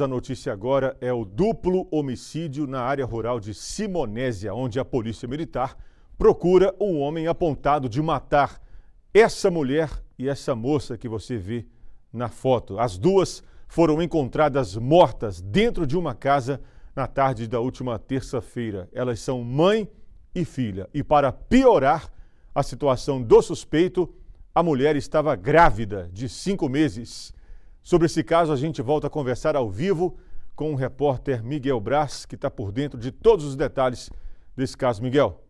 A notícia agora é o duplo homicídio na área rural de Simonésia, onde a polícia militar procura um homem apontado de matar essa mulher e essa moça que você vê na foto. As duas foram encontradas mortas dentro de uma casa na tarde da última terça-feira. Elas são mãe e filha. E para piorar a situação do suspeito, a mulher estava grávida de cinco meses. Sobre esse caso, a gente volta a conversar ao vivo com o repórter Miguel Brás, que está por dentro de todos os detalhes desse caso. Miguel.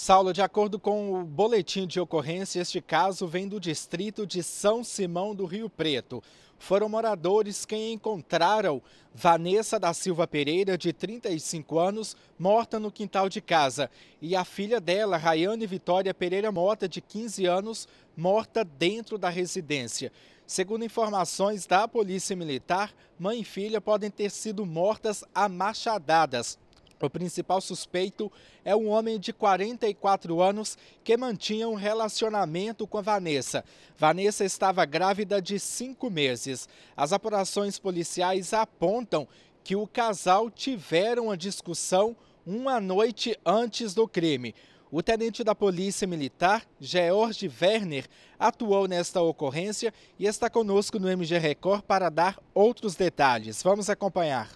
Saulo, de acordo com o boletim de ocorrência, este caso vem do distrito de São Simão do Rio Preto. Foram moradores quem encontraram Vanessa da Silva Pereira, de 35 anos, morta no quintal de casa, e a filha dela, Rayane Vitória Pereira Mota, de 15 anos, morta dentro da residência. Segundo informações da Polícia Militar, mãe e filha podem ter sido mortas a machadadas o principal suspeito é um homem de 44 anos que mantinha um relacionamento com a Vanessa. Vanessa estava grávida de cinco meses. As apurações policiais apontam que o casal tiveram uma discussão uma noite antes do crime. O tenente da Polícia Militar, George Werner, atuou nesta ocorrência e está conosco no MG Record para dar outros detalhes. Vamos acompanhar.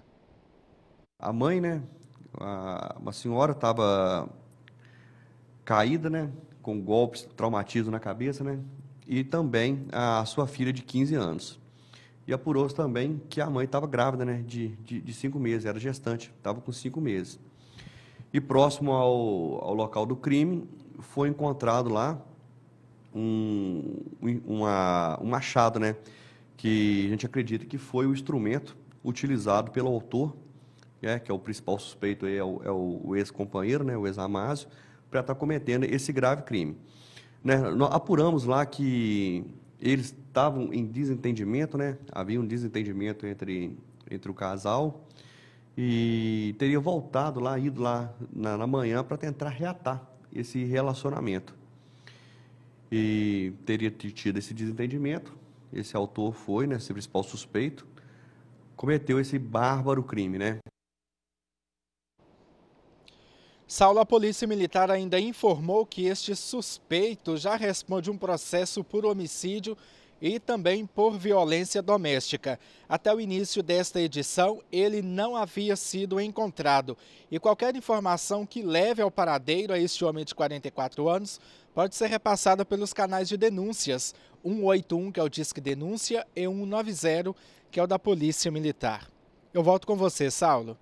A mãe, né, uma senhora estava caída, né? Com golpes, traumatismo na cabeça, né? E também a sua filha de 15 anos. E apurou-se também que a mãe estava grávida, né? De, de, de, cinco meses, era gestante, estava com cinco meses. E próximo ao, ao local do crime, foi encontrado lá um, uma, um machado, né? Que a gente acredita que foi o instrumento utilizado pelo autor né, que é o principal suspeito aí, é o, é o ex-companheiro, né, o ex-Amásio, para estar tá cometendo esse grave crime. Né, apuramos lá que eles estavam em desentendimento, né, havia um desentendimento entre, entre o casal e teria voltado lá, ido lá na, na manhã para tentar reatar esse relacionamento. E teria tido esse desentendimento, esse autor foi, né, esse principal suspeito, cometeu esse bárbaro crime, né? Saulo, a Polícia Militar ainda informou que este suspeito já responde um processo por homicídio e também por violência doméstica. Até o início desta edição, ele não havia sido encontrado. E qualquer informação que leve ao paradeiro a este homem de 44 anos pode ser repassada pelos canais de denúncias 181, que é o Disque Denúncia, e 190, que é o da Polícia Militar. Eu volto com você, Saulo.